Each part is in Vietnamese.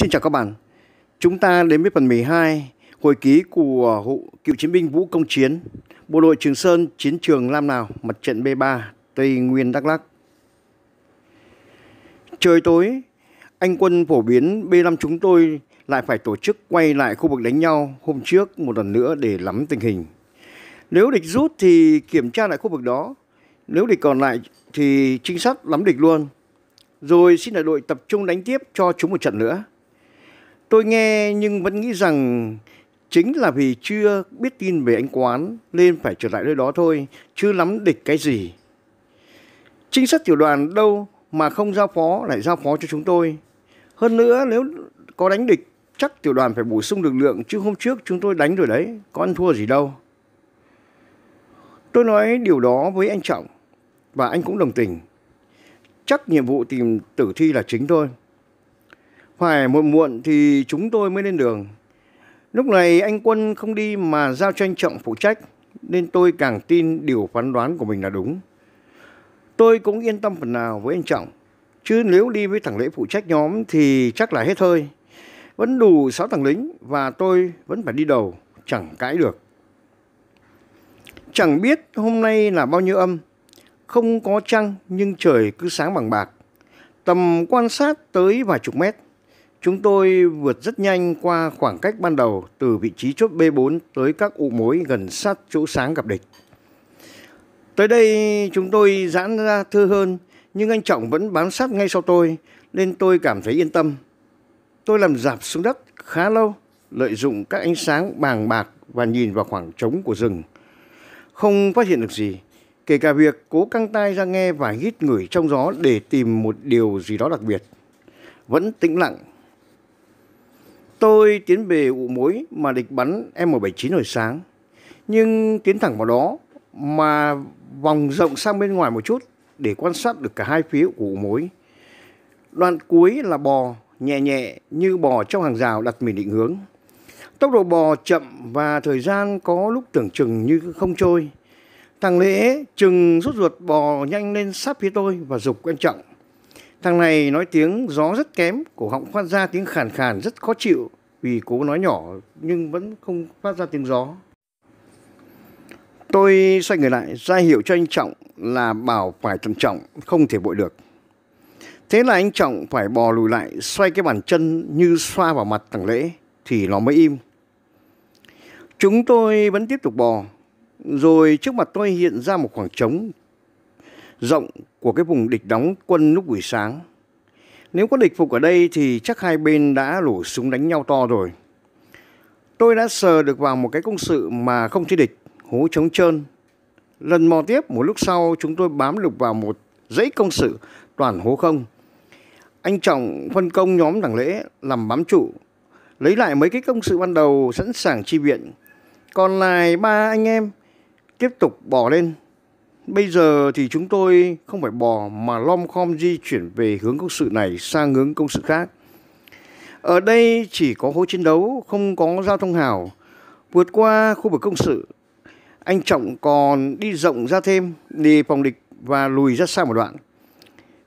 Xin chào các bạn. Chúng ta đến với phần 12, hồi ký của cựu chiến binh Vũ Công Chiến, Bộ đội Trường Sơn, Chiến trường Lam Nào, Mặt trận B3, Tây Nguyên Đắk Lắk. Trời tối, anh quân phổ biến B5 chúng tôi lại phải tổ chức quay lại khu vực đánh nhau hôm trước một lần nữa để lắm tình hình. Nếu địch rút thì kiểm tra lại khu vực đó, nếu địch còn lại thì trinh sát lắm địch luôn. Rồi xin đại đội tập trung đánh tiếp cho chúng một trận nữa. Tôi nghe nhưng vẫn nghĩ rằng chính là vì chưa biết tin về anh Quán nên phải trở lại nơi đó thôi, chưa lắm địch cái gì. Trinh sát tiểu đoàn đâu mà không giao phó lại giao phó cho chúng tôi. Hơn nữa nếu có đánh địch chắc tiểu đoàn phải bổ sung lực lượng chứ hôm trước chúng tôi đánh rồi đấy, có ăn thua gì đâu. Tôi nói điều đó với anh Trọng và anh cũng đồng tình. Chắc nhiệm vụ tìm tử thi là chính thôi. Phải muộn muộn thì chúng tôi mới lên đường. Lúc này anh Quân không đi mà giao cho anh Trọng phụ trách, nên tôi càng tin điều phán đoán của mình là đúng. Tôi cũng yên tâm phần nào với anh Trọng, chứ nếu đi với thằng lễ phụ trách nhóm thì chắc là hết thôi. Vẫn đủ 6 thằng lính và tôi vẫn phải đi đầu, chẳng cãi được. Chẳng biết hôm nay là bao nhiêu âm, không có trăng nhưng trời cứ sáng bằng bạc. Tầm quan sát tới vài chục mét. Chúng tôi vượt rất nhanh qua khoảng cách ban đầu từ vị trí chốt B4 tới các ụ mối gần sát chỗ sáng gặp địch. Tới đây chúng tôi giãn ra thưa hơn, nhưng anh Trọng vẫn bám sát ngay sau tôi, nên tôi cảm thấy yên tâm. Tôi làm dạp xuống đất khá lâu, lợi dụng các ánh sáng bàng bạc và nhìn vào khoảng trống của rừng. Không phát hiện được gì, kể cả việc cố căng tai ra nghe và hít ngửi trong gió để tìm một điều gì đó đặc biệt. Vẫn tĩnh lặng Tôi tiến về ụ mối mà địch bắn M79 hồi sáng. Nhưng tiến thẳng vào đó mà vòng rộng sang bên ngoài một chút để quan sát được cả hai phía của ụ mối. Đoạn cuối là bò nhẹ nhẹ như bò trong hàng rào đặt mình định hướng. Tốc độ bò chậm và thời gian có lúc tưởng chừng như không trôi. Thằng Lễ chừng rút ruột bò nhanh lên sát phía tôi và dục quan trọng. Thằng này nói tiếng gió rất kém, cổ họng phát ra tiếng khàn khàn rất khó chịu vì cố nói nhỏ nhưng vẫn không phát ra tiếng gió. Tôi xoay người lại, ra hiệu cho anh Trọng là bảo phải thận trọng, không thể vội được. Thế là anh Trọng phải bò lùi lại, xoay cái bàn chân như xoa vào mặt thằng Lễ thì nó mới im. Chúng tôi vẫn tiếp tục bò, rồi trước mặt tôi hiện ra một khoảng trống rộng của cái vùng địch đóng quân lúc buổi sáng. Nếu có địch phục ở đây thì chắc hai bên đã lổ súng đánh nhau to rồi. Tôi đã sờ được vào một cái công sự mà không thấy địch, hố trống trơn. Lần mò tiếp, một lúc sau chúng tôi bám lục vào một dãy công sự toàn hố không. Anh Trọng phân công nhóm đảng Lễ làm bám trụ, lấy lại mấy cái công sự ban đầu sẵn sàng chi viện. Còn lại ba anh em tiếp tục bỏ lên Bây giờ thì chúng tôi không phải bò mà lom khom di chuyển về hướng công sự này sang hướng công sự khác. Ở đây chỉ có hố chiến đấu, không có giao thông hào. Vượt qua khu vực công sự, anh Trọng còn đi rộng ra thêm để phòng địch và lùi ra xa một đoạn.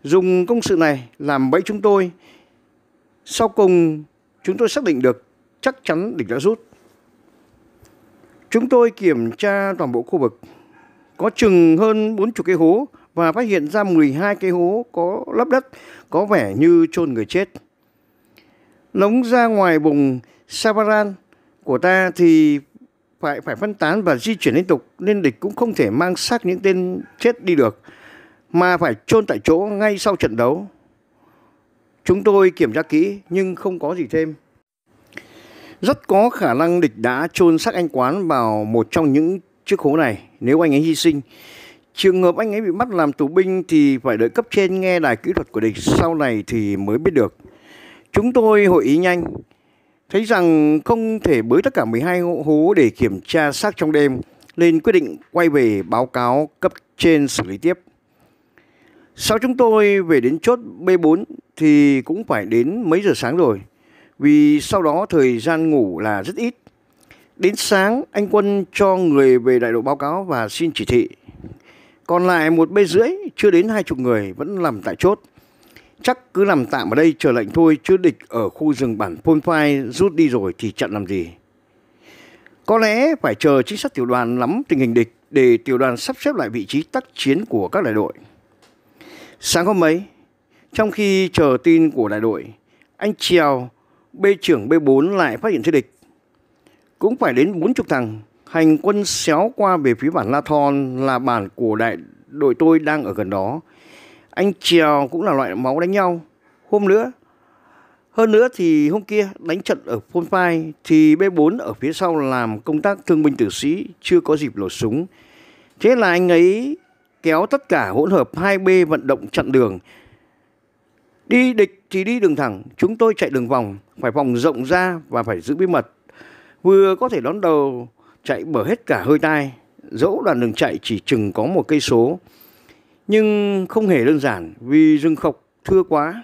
Dùng công sự này làm bẫy chúng tôi. Sau cùng chúng tôi xác định được chắc chắn địch đã rút. Chúng tôi kiểm tra toàn bộ khu vực có chừng hơn 40 cái hố và phát hiện ra 12 cái hố có lấp đất có vẻ như chôn người chết. Lống ra ngoài vùng Savaran của ta thì phải phải phân tán và di chuyển liên tục nên địch cũng không thể mang xác những tên chết đi được mà phải chôn tại chỗ ngay sau trận đấu. Chúng tôi kiểm tra kỹ nhưng không có gì thêm. Rất có khả năng địch đã chôn xác anh Quán vào một trong những chiếc hố này nếu anh ấy hy sinh. Trường hợp anh ấy bị bắt làm tù binh thì phải đợi cấp trên nghe đài kỹ thuật của địch sau này thì mới biết được. Chúng tôi hội ý nhanh, thấy rằng không thể bới tất cả 12 hố để kiểm tra xác trong đêm nên quyết định quay về báo cáo cấp trên xử lý tiếp. Sau chúng tôi về đến chốt B4 thì cũng phải đến mấy giờ sáng rồi vì sau đó thời gian ngủ là rất ít. Đến sáng, anh Quân cho người về đại đội báo cáo và xin chỉ thị. Còn lại một bê rưỡi, chưa đến hai chục người vẫn nằm tại chốt. Chắc cứ nằm tạm ở đây chờ lệnh thôi chứ địch ở khu rừng bản Phôn Phai rút đi rồi thì chặn làm gì. Có lẽ phải chờ chính sách tiểu đoàn nắm tình hình địch để tiểu đoàn sắp xếp lại vị trí tác chiến của các đại đội. Sáng hôm ấy, trong khi chờ tin của đại đội, anh Trèo, B trưởng B4 lại phát hiện thấy địch cũng phải đến 40 thằng. Hành quân xéo qua về phía bản La Thon là bản của đại đội tôi đang ở gần đó. Anh Trèo cũng là loại máu đánh nhau. Hôm nữa, hơn nữa thì hôm kia đánh trận ở Phôn Phai thì B4 ở phía sau làm công tác thương binh tử sĩ chưa có dịp nổ súng. Thế là anh ấy kéo tất cả hỗn hợp 2B vận động chặn đường. Đi địch thì đi đường thẳng, chúng tôi chạy đường vòng, phải vòng rộng ra và phải giữ bí mật vừa có thể đón đầu chạy bở hết cả hơi tai dẫu đoạn đường chạy chỉ chừng có một cây số nhưng không hề đơn giản vì rừng khọc thưa quá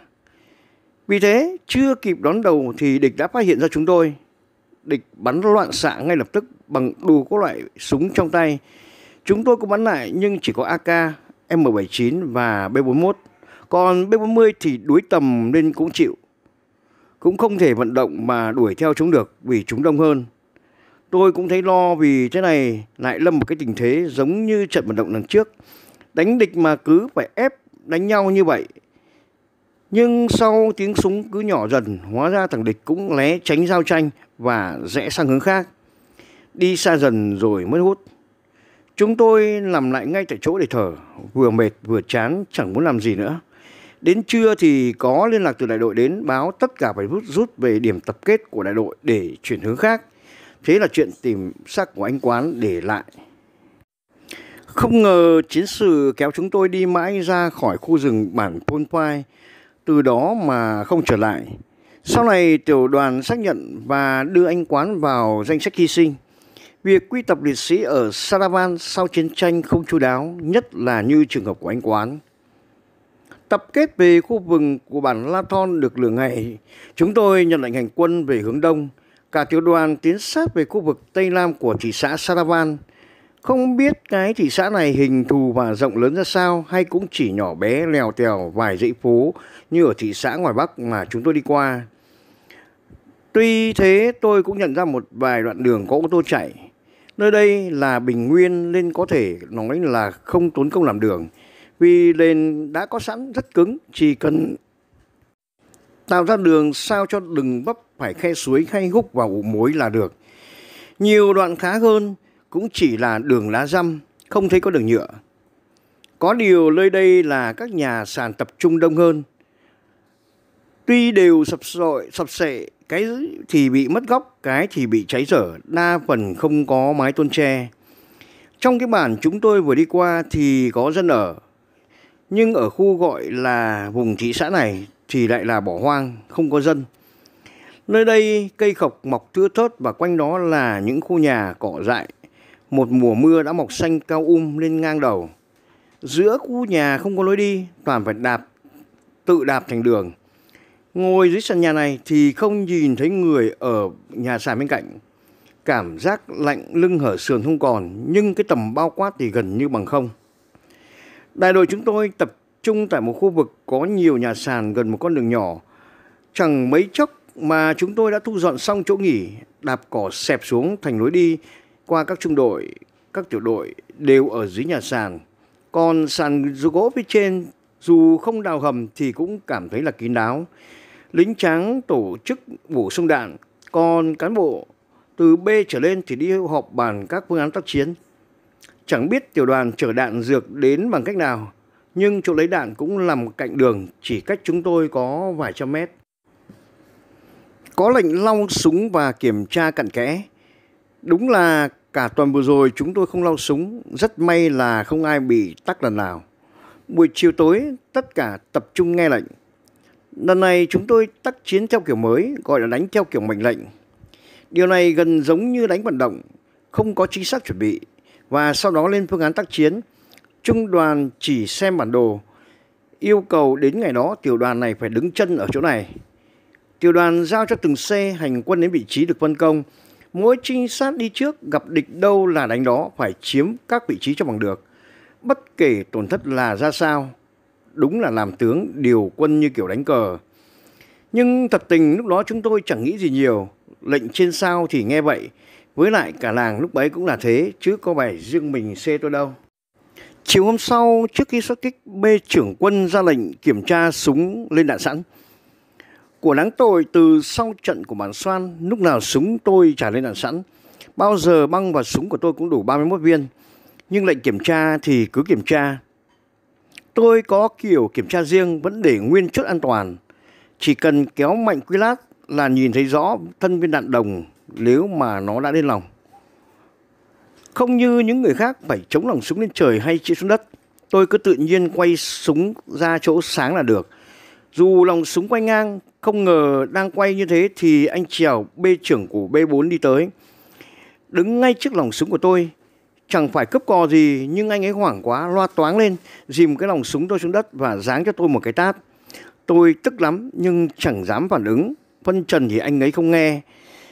vì thế chưa kịp đón đầu thì địch đã phát hiện ra chúng tôi địch bắn loạn xạ ngay lập tức bằng đủ các loại súng trong tay chúng tôi cũng bắn lại nhưng chỉ có AK M79 và B41 còn B40 thì đuối tầm nên cũng chịu cũng không thể vận động mà đuổi theo chúng được vì chúng đông hơn. Tôi cũng thấy lo vì thế này lại lâm một cái tình thế giống như trận vận động lần trước. Đánh địch mà cứ phải ép đánh nhau như vậy. Nhưng sau tiếng súng cứ nhỏ dần, hóa ra thằng địch cũng lé tránh giao tranh và rẽ sang hướng khác. Đi xa dần rồi mất hút. Chúng tôi nằm lại ngay tại chỗ để thở, vừa mệt vừa chán chẳng muốn làm gì nữa. Đến trưa thì có liên lạc từ đại đội đến báo tất cả phải rút rút về điểm tập kết của đại đội để chuyển hướng khác. Thế là chuyện tìm xác của anh Quán để lại. Không ngờ chiến sự kéo chúng tôi đi mãi ra khỏi khu rừng bản Pôn Pai, từ đó mà không trở lại. Sau này tiểu đoàn xác nhận và đưa anh Quán vào danh sách hy sinh. Việc quy tập liệt sĩ ở Saravan sau chiến tranh không chú đáo, nhất là như trường hợp của anh Quán tập kết về khu vực của bản La Thon được lửa ngày, chúng tôi nhận lệnh hành quân về hướng đông. Cả tiểu đoàn tiến sát về khu vực Tây Nam của thị xã Saravan. Không biết cái thị xã này hình thù và rộng lớn ra sao hay cũng chỉ nhỏ bé lèo tèo vài dãy phố như ở thị xã ngoài Bắc mà chúng tôi đi qua. Tuy thế tôi cũng nhận ra một vài đoạn đường có ô tô chạy. Nơi đây là bình nguyên nên có thể nói là không tốn công làm đường vì lên đã có sẵn rất cứng, chỉ cần tạo ra đường sao cho đừng vấp phải khe suối hay hút vào ủ mối là được. Nhiều đoạn khá hơn cũng chỉ là đường lá răm, không thấy có đường nhựa. Có điều nơi đây là các nhà sàn tập trung đông hơn. Tuy đều sập sội, sập sệ, cái thì bị mất góc, cái thì bị cháy dở, đa phần không có mái tôn tre. Trong cái bản chúng tôi vừa đi qua thì có dân ở, nhưng ở khu gọi là vùng thị xã này thì lại là bỏ hoang, không có dân. Nơi đây cây khộc mọc thưa thớt và quanh đó là những khu nhà cỏ dại. Một mùa mưa đã mọc xanh cao um lên ngang đầu. Giữa khu nhà không có lối đi, toàn phải đạp, tự đạp thành đường. Ngồi dưới sàn nhà này thì không nhìn thấy người ở nhà sàn bên cạnh. Cảm giác lạnh lưng hở sườn không còn, nhưng cái tầm bao quát thì gần như bằng không. Đại đội chúng tôi tập trung tại một khu vực có nhiều nhà sàn gần một con đường nhỏ. Chẳng mấy chốc mà chúng tôi đã thu dọn xong chỗ nghỉ, đạp cỏ xẹp xuống thành lối đi qua các trung đội, các tiểu đội đều ở dưới nhà sàn. Còn sàn gỗ phía trên dù không đào hầm thì cũng cảm thấy là kín đáo. Lính tráng tổ chức bổ sung đạn, còn cán bộ từ B trở lên thì đi họp bàn các phương án tác chiến. Chẳng biết tiểu đoàn chở đạn dược đến bằng cách nào, nhưng chỗ lấy đạn cũng nằm cạnh đường chỉ cách chúng tôi có vài trăm mét. Có lệnh lau súng và kiểm tra cặn kẽ. Đúng là cả tuần vừa rồi chúng tôi không lau súng, rất may là không ai bị tắc lần nào. Buổi chiều tối tất cả tập trung nghe lệnh. Lần này chúng tôi tác chiến theo kiểu mới, gọi là đánh theo kiểu mệnh lệnh. Điều này gần giống như đánh vận động, không có chính xác chuẩn bị, và sau đó lên phương án tác chiến. Trung đoàn chỉ xem bản đồ, yêu cầu đến ngày đó tiểu đoàn này phải đứng chân ở chỗ này. Tiểu đoàn giao cho từng xe hành quân đến vị trí được phân công. Mỗi trinh sát đi trước gặp địch đâu là đánh đó phải chiếm các vị trí cho bằng được. Bất kể tổn thất là ra sao, đúng là làm tướng điều quân như kiểu đánh cờ. Nhưng thật tình lúc đó chúng tôi chẳng nghĩ gì nhiều, lệnh trên sao thì nghe vậy, với lại cả làng lúc ấy cũng là thế, chứ có phải riêng mình xê tôi đâu. Chiều hôm sau, trước khi xuất kích, B trưởng quân ra lệnh kiểm tra súng lên đạn sẵn. Của đáng tội từ sau trận của bản xoan, lúc nào súng tôi trả lên đạn sẵn. Bao giờ băng và súng của tôi cũng đủ 31 viên. Nhưng lệnh kiểm tra thì cứ kiểm tra. Tôi có kiểu kiểm tra riêng vẫn để nguyên chốt an toàn. Chỉ cần kéo mạnh quy lát là nhìn thấy rõ thân viên đạn đồng nếu mà nó đã đến lòng. Không như những người khác phải chống lòng súng lên trời hay chĩa xuống đất, tôi cứ tự nhiên quay súng ra chỗ sáng là được. Dù lòng súng quay ngang, không ngờ đang quay như thế thì anh Trèo B trưởng của B4 đi tới. Đứng ngay trước lòng súng của tôi, chẳng phải cướp cò gì nhưng anh ấy hoảng quá loa toáng lên, dìm cái lòng súng tôi xuống đất và giáng cho tôi một cái tát. Tôi tức lắm nhưng chẳng dám phản ứng, phân trần thì anh ấy không nghe.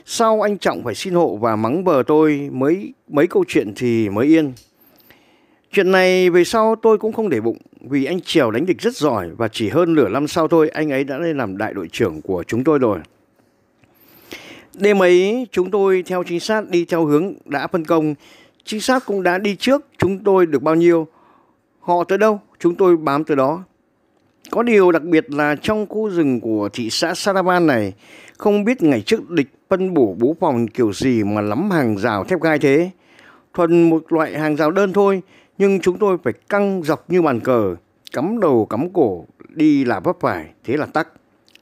Sau anh Trọng phải xin hộ và mắng bờ tôi mấy mấy câu chuyện thì mới yên. Chuyện này về sau tôi cũng không để bụng vì anh Trèo đánh địch rất giỏi và chỉ hơn nửa năm sau thôi anh ấy đã lên làm đại đội trưởng của chúng tôi rồi. Đêm ấy chúng tôi theo trinh sát đi theo hướng đã phân công. Trinh sát cũng đã đi trước chúng tôi được bao nhiêu. Họ tới đâu chúng tôi bám tới đó. Có điều đặc biệt là trong khu rừng của thị xã Saravan này, không biết ngày trước địch Phân bổ bố phòng kiểu gì mà lắm hàng rào thép gai thế? Thuần một loại hàng rào đơn thôi, nhưng chúng tôi phải căng dọc như bàn cờ, cắm đầu cắm cổ, đi là vấp phải, thế là tắc,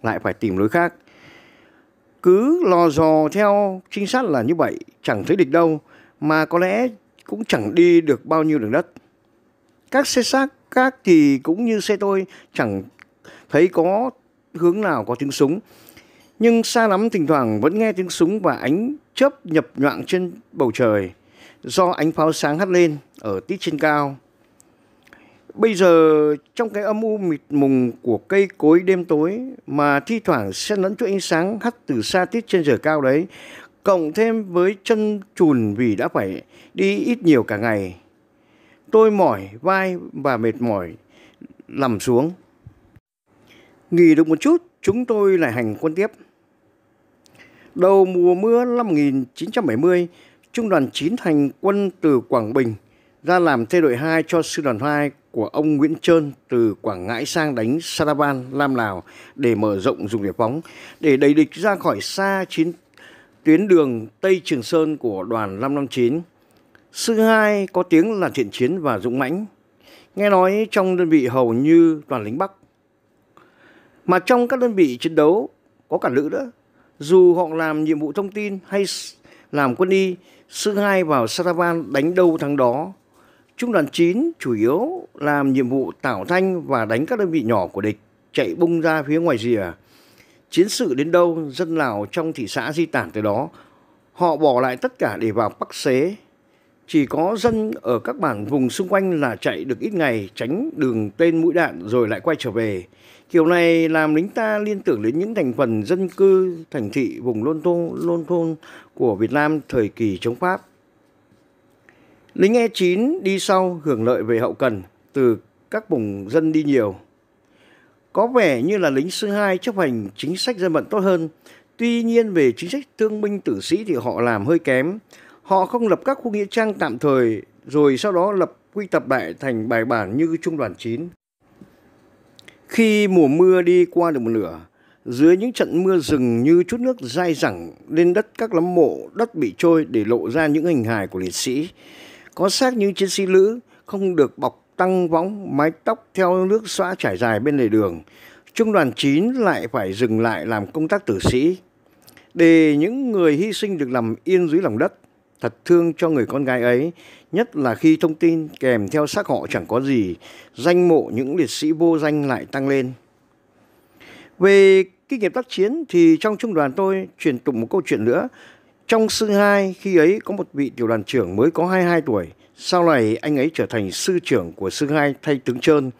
lại phải tìm lối khác. Cứ lò dò theo trinh sát là như vậy, chẳng thấy địch đâu, mà có lẽ cũng chẳng đi được bao nhiêu đường đất. Các xe xác khác thì cũng như xe tôi, chẳng thấy có hướng nào có tiếng súng nhưng xa lắm thỉnh thoảng vẫn nghe tiếng súng và ánh chớp nhập nhoạng trên bầu trời do ánh pháo sáng hắt lên ở tít trên cao. Bây giờ trong cái âm u mịt mùng của cây cối đêm tối mà thi thoảng xen lẫn chút ánh sáng hắt từ xa tít trên trời cao đấy, cộng thêm với chân chùn vì đã phải đi ít nhiều cả ngày. Tôi mỏi vai và mệt mỏi nằm xuống. Nghỉ được một chút, chúng tôi lại hành quân tiếp. Đầu mùa mưa năm 1970, Trung đoàn 9 hành quân từ Quảng Bình ra làm thê đội 2 cho sư đoàn 2 của ông Nguyễn Trơn từ Quảng Ngãi sang đánh Saravan, Lam Lào để mở rộng dùng để phóng, để đẩy địch ra khỏi xa chiến tuyến đường Tây Trường Sơn của đoàn 559. Sư 2 có tiếng là thiện chiến và dũng mãnh. Nghe nói trong đơn vị hầu như toàn lính Bắc. Mà trong các đơn vị chiến đấu có cả nữ nữa dù họ làm nhiệm vụ thông tin hay làm quân y, sư hai vào Saravan đánh đâu thắng đó. Trung đoàn 9 chủ yếu làm nhiệm vụ tảo thanh và đánh các đơn vị nhỏ của địch chạy bung ra phía ngoài rìa. Chiến sự đến đâu, dân Lào trong thị xã di tản tới đó. Họ bỏ lại tất cả để vào Bắc Xế, chỉ có dân ở các bản vùng xung quanh là chạy được ít ngày tránh đường tên mũi đạn rồi lại quay trở về. Kiểu này làm lính ta liên tưởng đến những thành phần dân cư thành thị vùng lôn thôn, lôn thôn của Việt Nam thời kỳ chống Pháp. Lính E9 đi sau hưởng lợi về hậu cần từ các vùng dân đi nhiều. Có vẻ như là lính sư hai chấp hành chính sách dân vận tốt hơn, tuy nhiên về chính sách thương binh tử sĩ thì họ làm hơi kém. Họ không lập các khu nghĩa trang tạm thời rồi sau đó lập quy tập lại thành bài bản như Trung đoàn 9. Khi mùa mưa đi qua được một nửa, dưới những trận mưa rừng như chút nước dai dẳng lên đất các lấm mộ, đất bị trôi để lộ ra những hình hài của liệt sĩ. Có xác những chiến sĩ lữ không được bọc tăng võng, mái tóc theo nước xóa trải dài bên lề đường. Trung đoàn 9 lại phải dừng lại làm công tác tử sĩ. Để những người hy sinh được nằm yên dưới lòng đất, thật thương cho người con gái ấy, nhất là khi thông tin kèm theo xác họ chẳng có gì, danh mộ những liệt sĩ vô danh lại tăng lên. Về kinh nghiệm tác chiến thì trong trung đoàn tôi truyền tụng một câu chuyện nữa. Trong sư hai khi ấy có một vị tiểu đoàn trưởng mới có 22 tuổi, sau này anh ấy trở thành sư trưởng của sư hai thay tướng Trơn.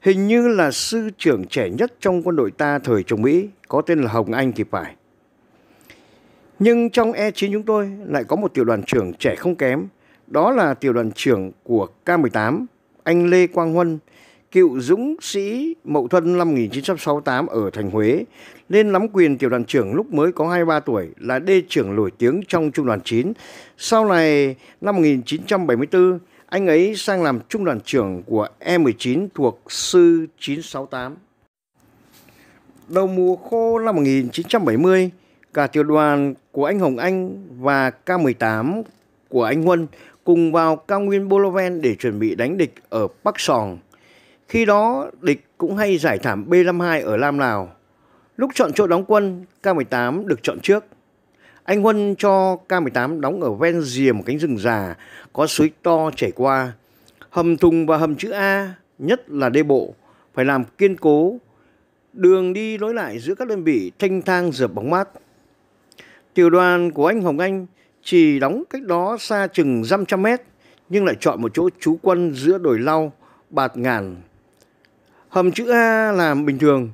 Hình như là sư trưởng trẻ nhất trong quân đội ta thời chống Mỹ, có tên là Hồng Anh thì phải. Nhưng trong E9 chúng tôi lại có một tiểu đoàn trưởng trẻ không kém, đó là tiểu đoàn trưởng của K18, anh Lê Quang Huân, cựu dũng sĩ Mậu Thân năm 1968 ở thành Huế, lên nắm quyền tiểu đoàn trưởng lúc mới có 23 tuổi là đê trưởng nổi tiếng trong trung đoàn 9. Sau này năm 1974, anh ấy sang làm trung đoàn trưởng của E19 thuộc sư 968. Đầu mùa khô năm 1970, Cả tiểu đoàn của anh Hồng Anh và K-18 của anh Huân cùng vào cao nguyên Boloven để chuẩn bị đánh địch ở Bắc Sòng. Khi đó, địch cũng hay giải thảm B-52 ở Lam Lào. Lúc chọn chỗ đóng quân, K-18 được chọn trước. Anh Huân cho K-18 đóng ở ven rìa một cánh rừng già, có suối to chảy qua. Hầm thùng và hầm chữ A, nhất là đê bộ, phải làm kiên cố. Đường đi lối lại giữa các đơn vị thanh thang dập bóng mát. Tiểu đoàn của anh Hồng Anh chỉ đóng cách đó xa chừng 500 mét nhưng lại chọn một chỗ trú quân giữa đồi lau, bạt ngàn. Hầm chữ A làm bình thường,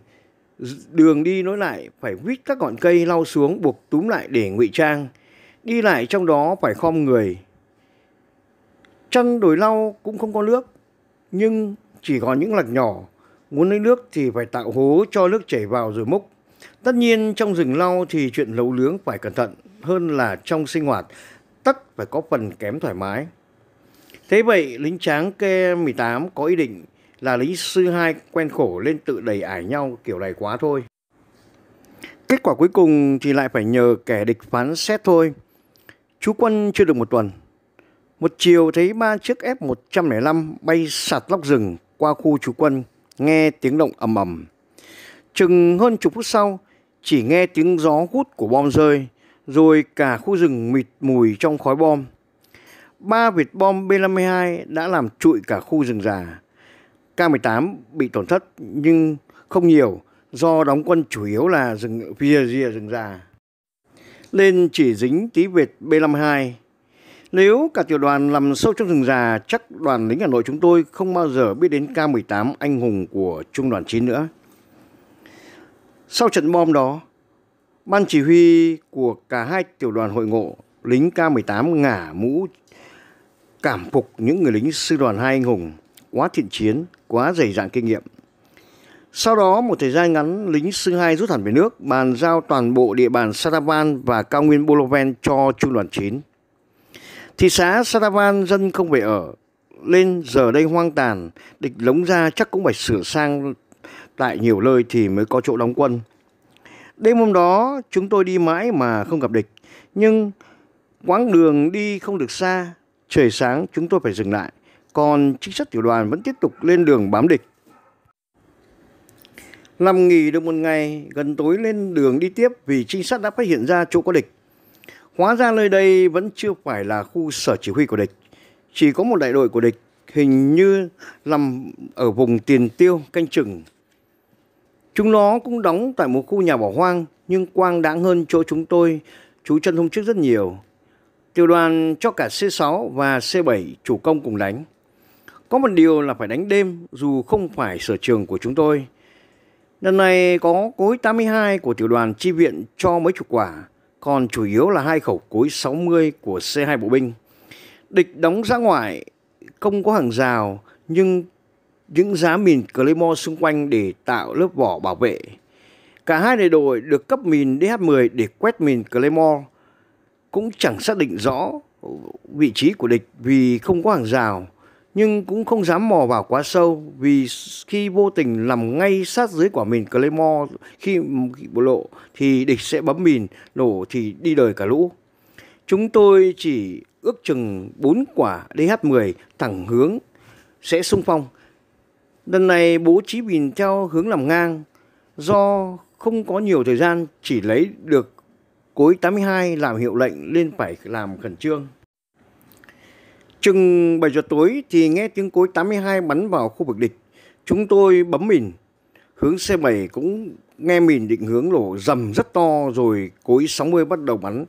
đường đi nối lại phải vít các ngọn cây lau xuống buộc túm lại để ngụy trang. Đi lại trong đó phải khom người. Chân đồi lau cũng không có nước, nhưng chỉ có những lạch nhỏ. Muốn lấy nước thì phải tạo hố cho nước chảy vào rồi múc. Tất nhiên trong rừng lau thì chuyện nấu nướng phải cẩn thận hơn là trong sinh hoạt, tất phải có phần kém thoải mái. Thế vậy, lính tráng K-18 có ý định là lính sư hai quen khổ lên tự đầy ải nhau kiểu này quá thôi. Kết quả cuối cùng thì lại phải nhờ kẻ địch phán xét thôi. Chú quân chưa được một tuần. Một chiều thấy ba chiếc F-105 bay sạt lóc rừng qua khu chú quân, nghe tiếng động ầm ầm. Chừng hơn chục phút sau, chỉ nghe tiếng gió hút của bom rơi, rồi cả khu rừng mịt mùi trong khói bom. Ba vệt bom B-52 đã làm trụi cả khu rừng già. K-18 bị tổn thất nhưng không nhiều do đóng quân chủ yếu là rừng phía rìa rừng già. Nên chỉ dính tí vệt B-52. Nếu cả tiểu đoàn nằm sâu trong rừng già, chắc đoàn lính Hà Nội chúng tôi không bao giờ biết đến K-18 anh hùng của Trung đoàn 9 nữa. Sau trận bom đó, ban chỉ huy của cả hai tiểu đoàn hội ngộ lính K-18 ngả mũ cảm phục những người lính sư đoàn hai anh hùng quá thiện chiến, quá dày dạn kinh nghiệm. Sau đó một thời gian ngắn, lính sư hai rút hẳn về nước, bàn giao toàn bộ địa bàn Saravan và cao nguyên Boloven cho trung đoàn 9. Thị xã Saravan dân không về ở, lên giờ đây hoang tàn, địch lống ra chắc cũng phải sửa sang tại nhiều nơi thì mới có chỗ đóng quân. Đêm hôm đó chúng tôi đi mãi mà không gặp địch, nhưng quãng đường đi không được xa, trời sáng chúng tôi phải dừng lại, còn trinh sát tiểu đoàn vẫn tiếp tục lên đường bám địch. Nằm nghỉ được một ngày, gần tối lên đường đi tiếp vì trinh sát đã phát hiện ra chỗ có địch. Hóa ra nơi đây vẫn chưa phải là khu sở chỉ huy của địch, chỉ có một đại đội của địch hình như nằm ở vùng tiền tiêu canh chừng Chúng nó cũng đóng tại một khu nhà bỏ hoang nhưng quang đáng hơn chỗ chúng tôi chú chân hôm trước rất nhiều. Tiểu đoàn cho cả C6 và C7 chủ công cùng đánh. Có một điều là phải đánh đêm dù không phải sở trường của chúng tôi. Lần này có cối 82 của tiểu đoàn chi viện cho mấy chục quả, còn chủ yếu là hai khẩu cối 60 của C2 bộ binh. Địch đóng ra ngoài không có hàng rào nhưng những giá mìn Claymore xung quanh để tạo lớp vỏ bảo vệ. Cả hai đại đội được cấp mìn DH-10 để quét mìn Claymore cũng chẳng xác định rõ vị trí của địch vì không có hàng rào nhưng cũng không dám mò vào quá sâu vì khi vô tình nằm ngay sát dưới quả mìn Claymore khi lộ thì địch sẽ bấm mìn, nổ thì đi đời cả lũ. Chúng tôi chỉ ước chừng 4 quả DH-10 thẳng hướng sẽ xung phong Lần này bố trí bình theo hướng làm ngang do không có nhiều thời gian chỉ lấy được cối 82 làm hiệu lệnh nên phải làm khẩn trương. Chừng 7 giờ tối thì nghe tiếng cối 82 bắn vào khu vực địch. Chúng tôi bấm mìn, hướng C7 cũng nghe mìn định hướng lổ dầm rất to rồi cối 60 bắt đầu bắn.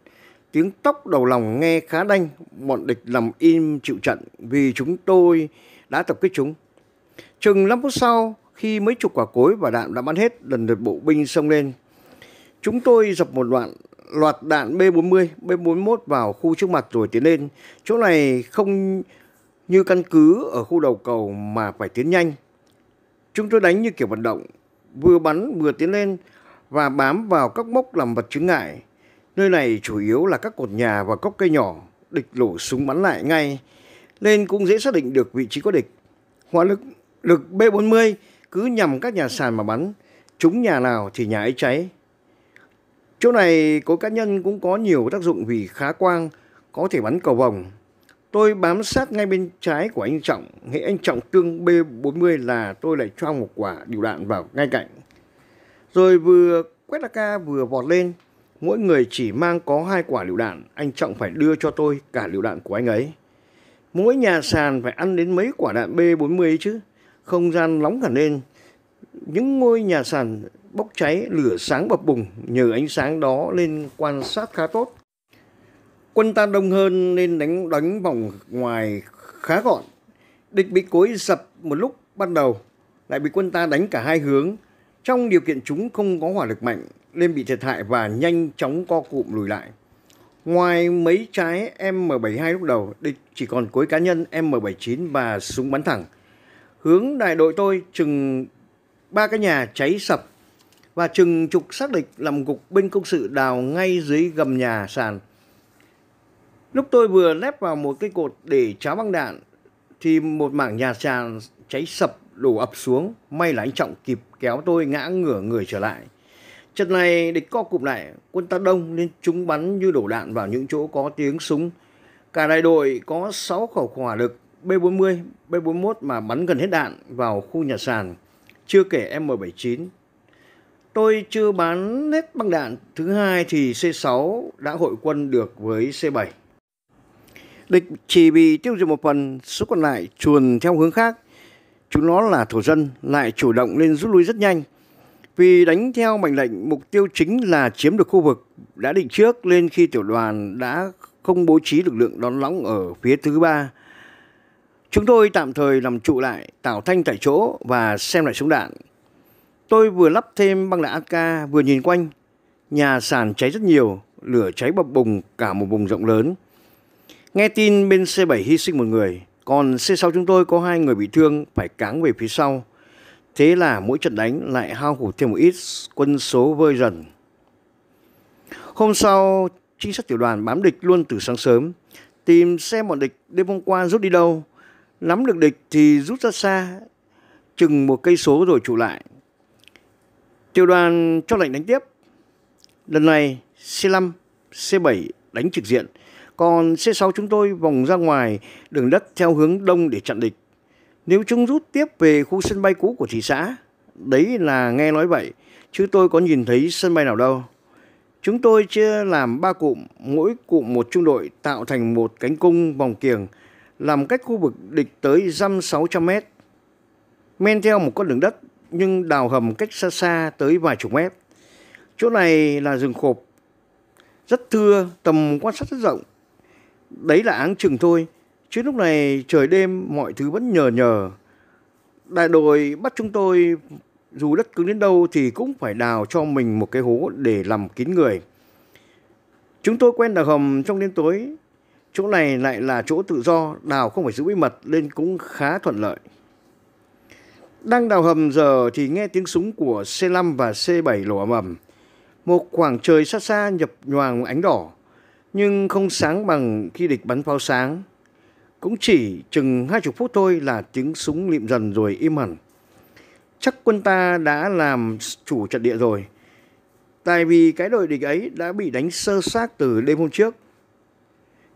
Tiếng tóc đầu lòng nghe khá đanh, bọn địch nằm im chịu trận vì chúng tôi đã tập kích chúng. Chừng 5 phút sau, khi mấy chục quả cối và đạn đã bắn hết, lần lượt bộ binh xông lên. Chúng tôi dập một đoạn loạt đạn B40, B41 vào khu trước mặt rồi tiến lên. Chỗ này không như căn cứ ở khu đầu cầu mà phải tiến nhanh. Chúng tôi đánh như kiểu vận động, vừa bắn vừa tiến lên và bám vào các mốc làm vật chứng ngại. Nơi này chủ yếu là các cột nhà và gốc cây nhỏ, địch lổ súng bắn lại ngay, nên cũng dễ xác định được vị trí của địch. Hóa lực Lực B-40 cứ nhằm các nhà sàn mà bắn, chúng nhà nào thì nhà ấy cháy. Chỗ này cối cá nhân cũng có nhiều tác dụng vì khá quang, có thể bắn cầu vòng. Tôi bám sát ngay bên trái của anh Trọng, hệ anh Trọng tương B40 là tôi lại cho một quả điều đạn vào ngay cạnh. Rồi vừa quét đa vừa vọt lên, mỗi người chỉ mang có hai quả lựu đạn, anh Trọng phải đưa cho tôi cả lựu đạn của anh ấy. Mỗi nhà sàn phải ăn đến mấy quả đạn B40 chứ không gian nóng cả lên. Những ngôi nhà sàn bốc cháy, lửa sáng bập bùng nhờ ánh sáng đó lên quan sát khá tốt. Quân ta đông hơn nên đánh đánh vòng ngoài khá gọn. Địch bị cối dập một lúc ban đầu, lại bị quân ta đánh cả hai hướng. Trong điều kiện chúng không có hỏa lực mạnh nên bị thiệt hại và nhanh chóng co cụm lùi lại. Ngoài mấy trái M72 lúc đầu, địch chỉ còn cối cá nhân M79 và súng bắn thẳng hướng đại đội tôi chừng ba cái nhà cháy sập và chừng chục xác địch làm gục binh công sự đào ngay dưới gầm nhà sàn. Lúc tôi vừa lép vào một cây cột để cháo băng đạn thì một mảng nhà sàn cháy sập đổ ập xuống. May là anh Trọng kịp kéo tôi ngã ngửa người trở lại. Trận này địch co cụm lại, quân ta đông nên chúng bắn như đổ đạn vào những chỗ có tiếng súng. Cả đại đội có 6 khẩu hỏa lực B40, B41 mà bắn gần hết đạn vào khu nhà sàn, chưa kể M79. Tôi chưa bán hết băng đạn, thứ hai thì C6 đã hội quân được với C7. Địch chỉ bị tiêu diệt một phần, số còn lại chuồn theo hướng khác. Chúng nó là thổ dân, lại chủ động lên rút lui rất nhanh. Vì đánh theo mệnh lệnh, mục tiêu chính là chiếm được khu vực đã định trước lên khi tiểu đoàn đã không bố trí lực lượng đón lõng ở phía thứ ba Chúng tôi tạm thời làm trụ lại, tạo thanh tại chỗ và xem lại súng đạn. Tôi vừa lắp thêm băng đạn AK vừa nhìn quanh. Nhà sàn cháy rất nhiều, lửa cháy bập bùng cả một vùng rộng lớn. Nghe tin bên C7 hy sinh một người, còn C6 chúng tôi có hai người bị thương phải cáng về phía sau. Thế là mỗi trận đánh lại hao hụt thêm một ít quân số vơi dần. Hôm sau, trinh sát tiểu đoàn bám địch luôn từ sáng sớm, tìm xem bọn địch đêm hôm qua rút đi đâu, Nắm được địch thì rút ra xa, chừng một cây số rồi trụ lại. Tiểu đoàn cho lệnh đánh tiếp. Lần này C5, C7 đánh trực diện, còn C6 chúng tôi vòng ra ngoài đường đất theo hướng đông để chặn địch. Nếu chúng rút tiếp về khu sân bay cũ của thị xã, đấy là nghe nói vậy, chứ tôi có nhìn thấy sân bay nào đâu. Chúng tôi chia làm ba cụm, mỗi cụm một trung đội tạo thành một cánh cung vòng kiềng làm cách khu vực địch tới dăm 600 mét. Men theo một con đường đất nhưng đào hầm cách xa xa tới vài chục mét. Chỗ này là rừng khộp, rất thưa, tầm quan sát rất rộng. Đấy là áng chừng thôi, chứ lúc này trời đêm mọi thứ vẫn nhờ nhờ. Đại đội bắt chúng tôi dù đất cứng đến đâu thì cũng phải đào cho mình một cái hố để làm kín người. Chúng tôi quen đào hầm trong đêm tối chỗ này lại là chỗ tự do, đào không phải giữ bí mật nên cũng khá thuận lợi. Đang đào hầm giờ thì nghe tiếng súng của C5 và C7 lổ ầm ầm. Một khoảng trời xa xa nhập nhoàng ánh đỏ, nhưng không sáng bằng khi địch bắn pháo sáng. Cũng chỉ chừng hai chục phút thôi là tiếng súng lịm dần rồi im hẳn. Chắc quân ta đã làm chủ trận địa rồi. Tại vì cái đội địch ấy đã bị đánh sơ xác từ đêm hôm trước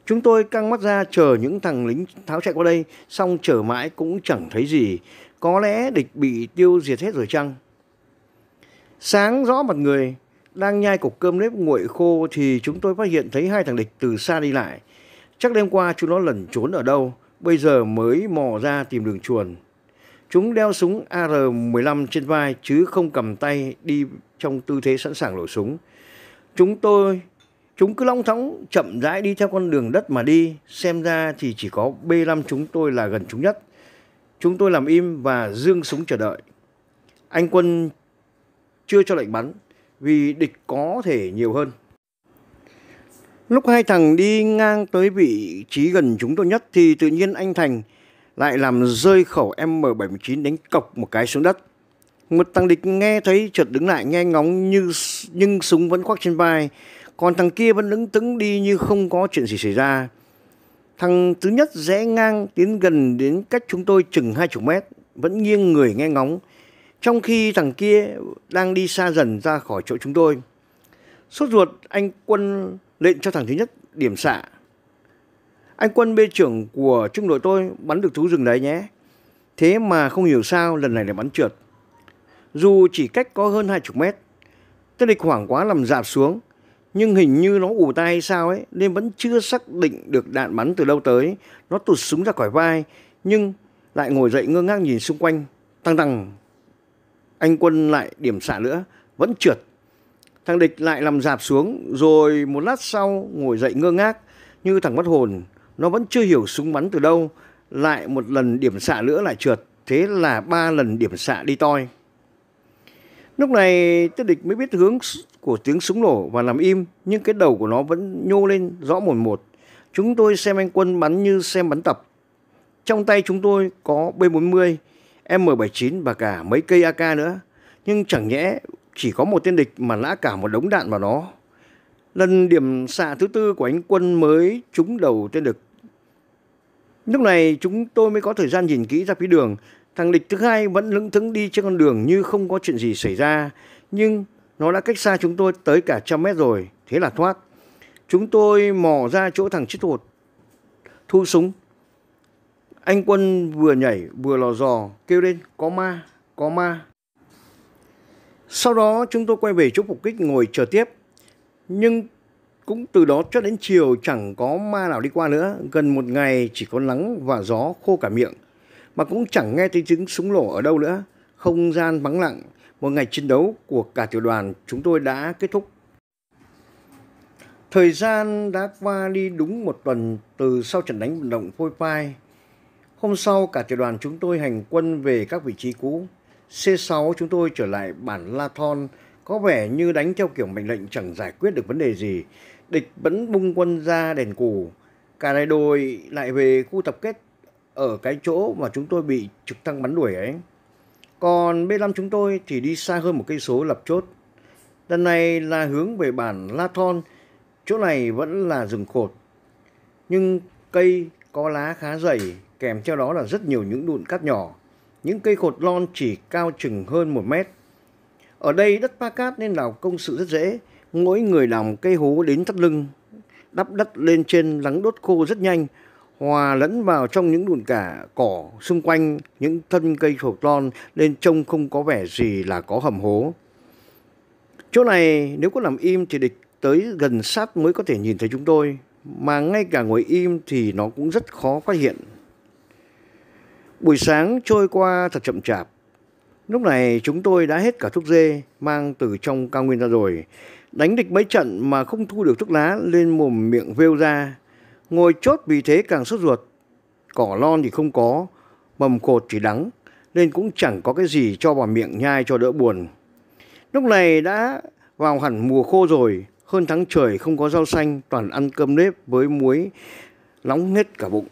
Chúng tôi căng mắt ra chờ những thằng lính tháo chạy qua đây, xong chờ mãi cũng chẳng thấy gì. Có lẽ địch bị tiêu diệt hết rồi chăng? Sáng rõ mặt người, đang nhai cục cơm nếp nguội khô thì chúng tôi phát hiện thấy hai thằng địch từ xa đi lại. Chắc đêm qua chúng nó lẩn trốn ở đâu, bây giờ mới mò ra tìm đường chuồn. Chúng đeo súng AR-15 trên vai chứ không cầm tay đi trong tư thế sẵn sàng nổ súng. Chúng tôi Chúng cứ long thóng chậm rãi đi theo con đường đất mà đi, xem ra thì chỉ có B5 chúng tôi là gần chúng nhất. Chúng tôi làm im và dương súng chờ đợi. Anh quân chưa cho lệnh bắn vì địch có thể nhiều hơn. Lúc hai thằng đi ngang tới vị trí gần chúng tôi nhất thì tự nhiên anh Thành lại làm rơi khẩu M79 đánh cọc một cái xuống đất. Một thằng địch nghe thấy chợt đứng lại nghe ngóng như nhưng súng vẫn khoác trên vai còn thằng kia vẫn đứng tững đi như không có chuyện gì xảy ra thằng thứ nhất rẽ ngang tiến gần đến cách chúng tôi chừng hai chục mét vẫn nghiêng người nghe ngóng trong khi thằng kia đang đi xa dần ra khỏi chỗ chúng tôi sốt ruột anh quân lệnh cho thằng thứ nhất điểm xạ anh quân bê trưởng của trung đội tôi bắn được thú rừng đấy nhé thế mà không hiểu sao lần này lại bắn trượt dù chỉ cách có hơn hai chục mét tên địch hoảng quá làm dạp xuống nhưng hình như nó ù tai hay sao ấy nên vẫn chưa xác định được đạn bắn từ đâu tới nó tụt súng ra khỏi vai nhưng lại ngồi dậy ngơ ngác nhìn xung quanh tăng tăng anh quân lại điểm xả nữa vẫn trượt thằng địch lại nằm dạp xuống rồi một lát sau ngồi dậy ngơ ngác như thằng mất hồn nó vẫn chưa hiểu súng bắn từ đâu lại một lần điểm xạ nữa lại trượt thế là ba lần điểm xạ đi toi lúc này tên địch mới biết hướng của tiếng súng nổ và nằm im nhưng cái đầu của nó vẫn nhô lên rõ mồn một. Chúng tôi xem anh quân bắn như xem bắn tập. Trong tay chúng tôi có B40, M79 và cả mấy cây AK nữa. Nhưng chẳng nhẽ chỉ có một tên địch mà lã cả một đống đạn vào nó. Lần điểm xạ thứ tư của anh quân mới trúng đầu tên địch. Lúc này chúng tôi mới có thời gian nhìn kỹ ra phía đường. Thằng địch thứ hai vẫn lững thững đi trên con đường như không có chuyện gì xảy ra. Nhưng nó đã cách xa chúng tôi tới cả trăm mét rồi, thế là thoát. Chúng tôi mò ra chỗ thằng chết hụt, thu súng. Anh Quân vừa nhảy vừa lò dò, kêu lên có ma, có ma. Sau đó chúng tôi quay về chỗ phục kích ngồi chờ tiếp. Nhưng cũng từ đó cho đến chiều chẳng có ma nào đi qua nữa. Gần một ngày chỉ có nắng và gió khô cả miệng. Mà cũng chẳng nghe thấy tiếng súng nổ ở đâu nữa. Không gian vắng lặng một ngày chiến đấu của cả tiểu đoàn chúng tôi đã kết thúc. Thời gian đã qua đi đúng một tuần từ sau trận đánh vận động phôi phai. Hôm sau cả tiểu đoàn chúng tôi hành quân về các vị trí cũ. C6 chúng tôi trở lại bản La Thon có vẻ như đánh theo kiểu mệnh lệnh chẳng giải quyết được vấn đề gì. Địch vẫn bung quân ra đèn cù. Cả đại đội lại về khu tập kết ở cái chỗ mà chúng tôi bị trực thăng bắn đuổi ấy. Còn B5 chúng tôi thì đi xa hơn một cây số lập chốt. Lần này là hướng về bản La Thon, chỗ này vẫn là rừng khột. Nhưng cây có lá khá dày, kèm theo đó là rất nhiều những đụn cát nhỏ. Những cây khột lon chỉ cao chừng hơn 1 mét. Ở đây đất pa cát nên đào công sự rất dễ. Mỗi người làm cây hố đến thắt lưng, đắp đất lên trên lắng đốt khô rất nhanh hòa lẫn vào trong những đùn cả cỏ xung quanh những thân cây thuộc non nên trông không có vẻ gì là có hầm hố. Chỗ này nếu có nằm im thì địch tới gần sát mới có thể nhìn thấy chúng tôi, mà ngay cả ngồi im thì nó cũng rất khó phát hiện. Buổi sáng trôi qua thật chậm chạp. Lúc này chúng tôi đã hết cả thuốc dê mang từ trong cao nguyên ra rồi. Đánh địch mấy trận mà không thu được thuốc lá lên mồm miệng vêu ra Ngồi chốt vì thế càng sốt ruột. Cỏ lon thì không có, mầm cột thì đắng, nên cũng chẳng có cái gì cho vào miệng nhai cho đỡ buồn. Lúc này đã vào hẳn mùa khô rồi, hơn tháng trời không có rau xanh, toàn ăn cơm nếp với muối, nóng hết cả bụng.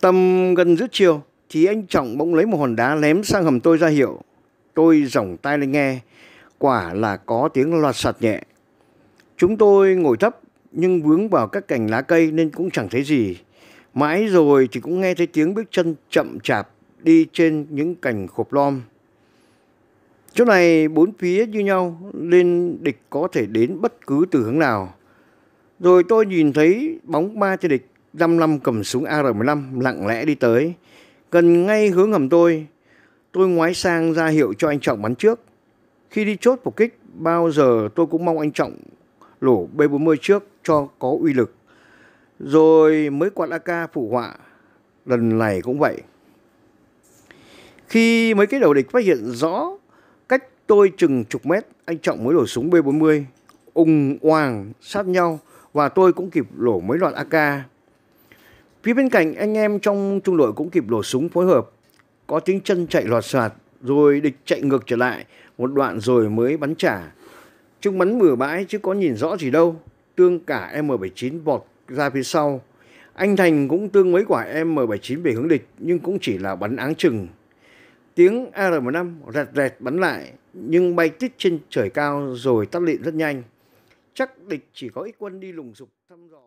Tầm gần giữa chiều thì anh Trọng bỗng lấy một hòn đá ném sang hầm tôi ra hiệu. Tôi giỏng tay lên nghe, quả là có tiếng loạt sạt nhẹ. Chúng tôi ngồi thấp, nhưng vướng vào các cành lá cây nên cũng chẳng thấy gì. Mãi rồi thì cũng nghe thấy tiếng bước chân chậm chạp đi trên những cành khộp lom. Chỗ này bốn phía như nhau nên địch có thể đến bất cứ từ hướng nào. Rồi tôi nhìn thấy bóng ma tên địch năm năm cầm súng AR-15 lặng lẽ đi tới. Gần ngay hướng ngầm tôi, tôi ngoái sang ra hiệu cho anh Trọng bắn trước. Khi đi chốt phục kích, bao giờ tôi cũng mong anh Trọng lổ B40 trước cho có uy lực. Rồi mới quạt AK phụ họa, lần này cũng vậy. Khi mấy cái đầu địch phát hiện rõ cách tôi chừng chục mét, anh Trọng mới nổ súng B40, ung oàng sát nhau và tôi cũng kịp lổ mấy loạt AK. Phía bên cạnh anh em trong trung đội cũng kịp nổ súng phối hợp, có tiếng chân chạy loạt soạt, rồi địch chạy ngược trở lại một đoạn rồi mới bắn trả. Chúng bắn bừa bãi chứ có nhìn rõ gì đâu. Tương cả M79 bọt ra phía sau. Anh Thành cũng tương mấy quả M79 về hướng địch nhưng cũng chỉ là bắn áng chừng. Tiếng AR-15 rẹt rẹt bắn lại nhưng bay tít trên trời cao rồi tắt lịm rất nhanh. Chắc địch chỉ có ít quân đi lùng sục thăm dò.